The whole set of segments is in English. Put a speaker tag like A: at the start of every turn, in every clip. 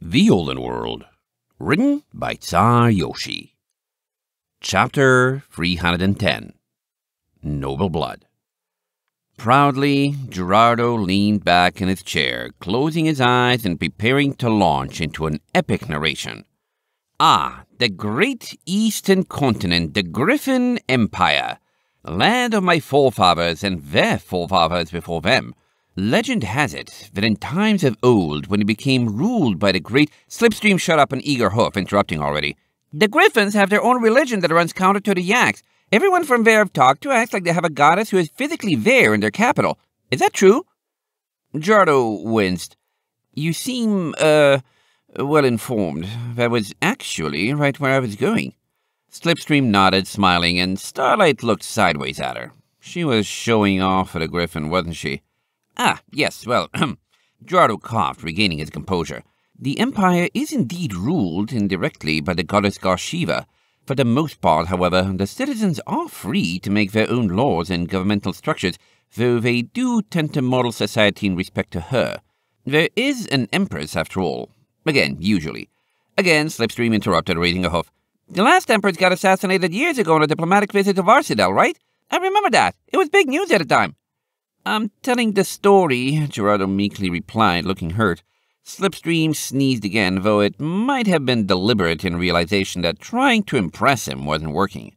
A: The Olden World, written by Tsar Yoshi. Chapter 310 Noble Blood. Proudly, Gerardo leaned back in his chair, closing his eyes and preparing to launch into an epic narration. Ah, the great eastern continent, the Griffin Empire, the land of my forefathers and their forefathers before them Legend has it that in times of old, when it became ruled by the great Slipstream shut up an eager hoof, interrupting already. The Griffins have their own religion that runs counter to the Yaks. Everyone from there I've talked to acts like they have a goddess who is physically there in their capital. Is that true? Jardo winced. You seem, uh, well informed. That was actually right where I was going. Slipstream nodded, smiling, and Starlight looked sideways at her. She was showing off at a griffin, wasn't she? Ah, yes, well, Gerardo coughed, regaining his composure. The empire is indeed ruled indirectly by the goddess Garshiva. For the most part, however, the citizens are free to make their own laws and governmental structures, though they do tend to model society in respect to her. There is an empress, after all. Again, usually. Again, Slipstream interrupted, raising a hoof. The last empress got assassinated years ago on a diplomatic visit to Varsidel, right? I remember that. It was big news at the time. I'm telling the story, Gerardo meekly replied, looking hurt. Slipstream sneezed again, though it might have been deliberate in realization that trying to impress him wasn't working.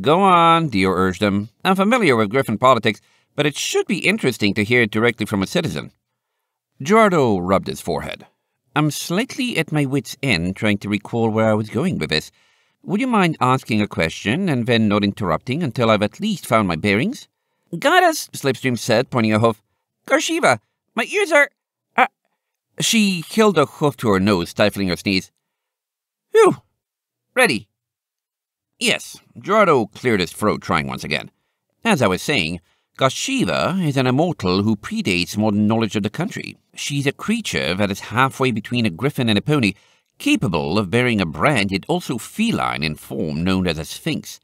A: Go on, Dio urged him. I'm familiar with Griffin politics, but it should be interesting to hear it directly from a citizen. Gerardo rubbed his forehead. I'm slightly at my wit's end trying to recall where I was going with this. Would you mind asking a question and then not interrupting until I've at least found my bearings? Goddess, Slipstream said, pointing a hoof. Gorshiva, my ears are... Uh... She held a hoof to her nose, stifling her sneeze. Phew. Ready. Yes, Gerardo cleared his throat, trying once again. As I was saying, Gorshiva is an immortal who predates modern knowledge of the country. She's a creature that is halfway between a griffin and a pony, capable of bearing a brand yet also feline in form known as a sphinx.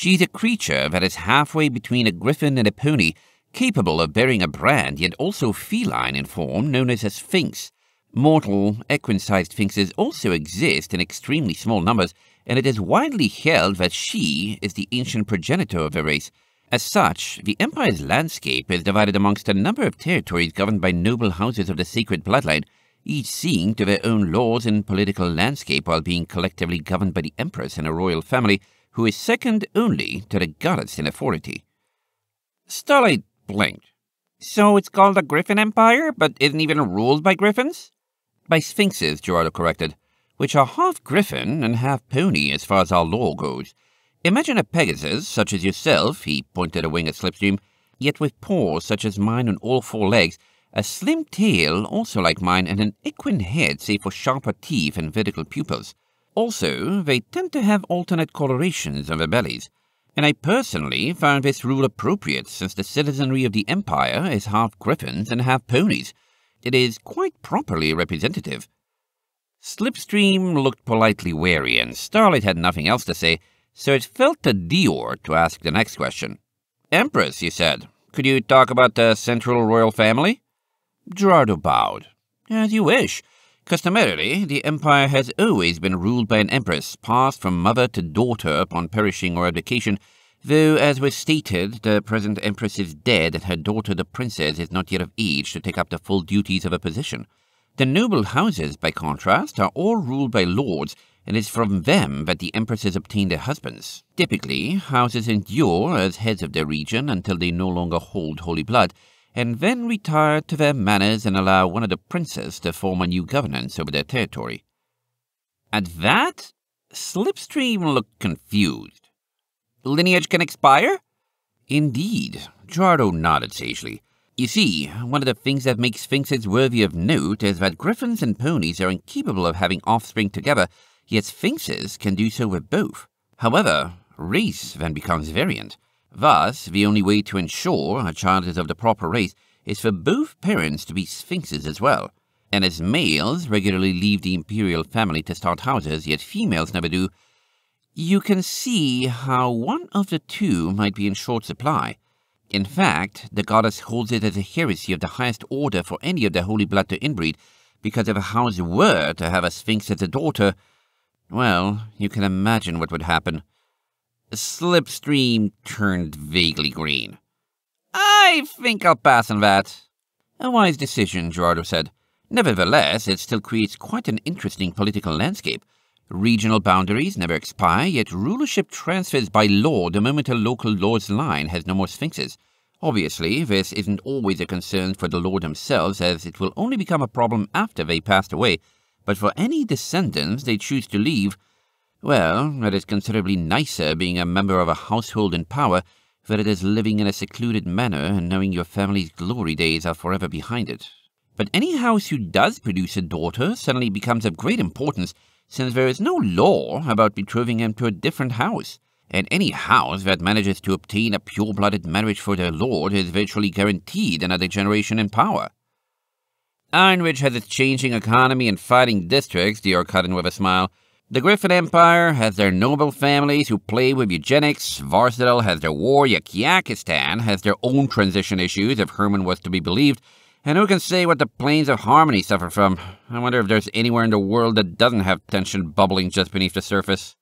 A: She's a creature that is halfway between a griffin and a pony, capable of bearing a brand yet also feline in form, known as a sphinx. Mortal, equine sized sphinxes also exist in extremely small numbers, and it is widely held that she is the ancient progenitor of the race. As such, the Empire's landscape is divided amongst a number of territories governed by noble houses of the sacred bloodline, each seeing to their own laws and political landscape while being collectively governed by the empress and her royal family, who is second only to the goddess in authority. Starlight blinked. So it's called the Griffin Empire, but isn't even ruled by griffins? By sphinxes, Gerardo corrected, which are half griffin and half pony as far as our lore goes. Imagine a Pegasus, such as yourself, he pointed a wing at Slipstream, yet with paws such as mine on all four legs, a slim tail also like mine, and an equine head save for sharper teeth and vertical pupils. Also, they tend to have alternate colorations on their bellies, and I personally found this rule appropriate since the citizenry of the Empire is half griffins and half ponies. It is quite properly representative. Slipstream looked politely wary, and Starlight had nothing else to say, so it fell to Dior to ask the next question. Empress, he said, could you talk about the Central Royal Family? Gerardo bowed. As you wish. Customarily, the empire has always been ruled by an empress, passed from mother to daughter upon perishing or abdication, though, as was stated, the present empress is dead and her daughter, the princess, is not yet of age to take up the full duties of a position. The noble houses, by contrast, are all ruled by lords, and it's from them that the empresses obtain their husbands. Typically, houses endure as heads of their region until they no longer hold holy blood, and then retire to their manors and allow one of the princes to form a new governance over their territory. At that, Slipstream looked confused. Lineage can expire? Indeed, Jardo nodded sagely. You see, one of the things that makes sphinxes worthy of note is that griffins and ponies are incapable of having offspring together, yet sphinxes can do so with both. However, race then becomes variant. Thus, the only way to ensure a child is of the proper race is for both parents to be sphinxes as well. And as males regularly leave the imperial family to start houses, yet females never do, you can see how one of the two might be in short supply. In fact, the goddess holds it as a heresy of the highest order for any of the holy blood to inbreed, because if a house were to have a sphinx as a daughter, well, you can imagine what would happen. Slipstream turned vaguely green. I think I'll pass on that. A wise decision, Gerardo said. Nevertheless, it still creates quite an interesting political landscape. Regional boundaries never expire, yet rulership transfers by law the moment a local lord's line has no more sphinxes. Obviously, this isn't always a concern for the lord themselves, as it will only become a problem after they passed away, but for any descendants they choose to leave, well, it is considerably nicer being a member of a household in power than it is living in a secluded manor and knowing your family's glory days are forever behind it. But any house who does produce a daughter suddenly becomes of great importance since there is no law about betrothing him to a different house, and any house that manages to obtain a pure-blooded marriage for their lord is virtually guaranteed another generation in power. Ironridge has its changing economy and fighting districts, Dior cut in with a smile, the Griffin Empire has their noble families who play with eugenics, Varsadal has their war, Yakistan has their own transition issues, if Herman was to be believed, and who can say what the Plains of Harmony suffer from? I wonder if there's anywhere in the world that doesn't have tension bubbling just beneath the surface.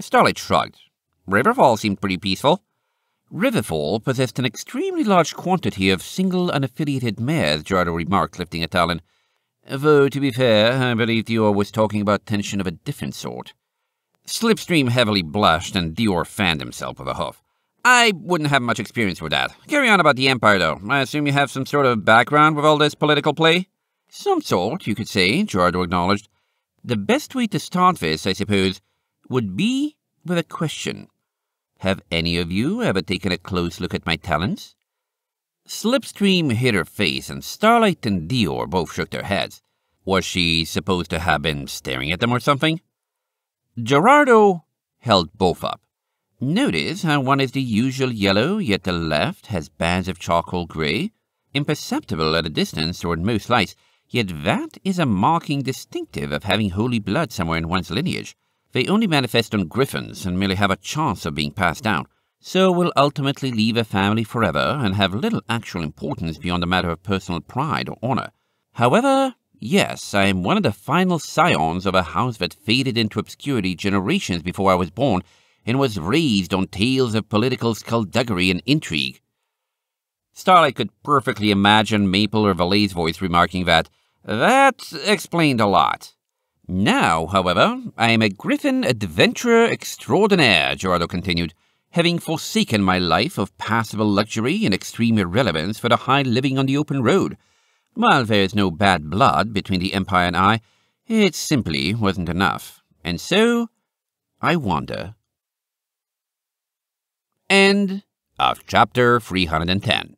A: Starlight shrugged. Riverfall seemed pretty peaceful. Riverfall possessed an extremely large quantity of single unaffiliated mares, Gerardo remarked, lifting a talon. Though, to be fair, I believe Dior was talking about tension of a different sort. Slipstream heavily blushed, and Dior fanned himself with a hoof. I wouldn't have much experience with that. Carry on about the Empire, though. I assume you have some sort of background with all this political play? Some sort, you could say, Gerardo acknowledged. The best way to start this, I suppose, would be with a question. Have any of you ever taken a close look at my talents? Slipstream hid her face, and Starlight and Dior both shook their heads. Was she supposed to have been staring at them or something? Gerardo held both up. Notice how one is the usual yellow, yet the left has bands of charcoal grey, imperceptible at a distance toward most lights, yet that is a marking distinctive of having holy blood somewhere in one's lineage. They only manifest on griffins and merely have a chance of being passed down so will ultimately leave a family forever and have little actual importance beyond a matter of personal pride or honor. However, yes, I am one of the final scions of a house that faded into obscurity generations before I was born and was raised on tales of political skullduggery and intrigue. Starlight could perfectly imagine Maple or Valet's voice remarking that, that explained a lot. Now, however, I am a griffin adventurer extraordinaire, Gerardo continued having forsaken my life of passable luxury and extreme irrelevance for the high living on the open road. While there is no bad blood between the Empire and I, it simply wasn't enough. And so, I wander. End of chapter 310.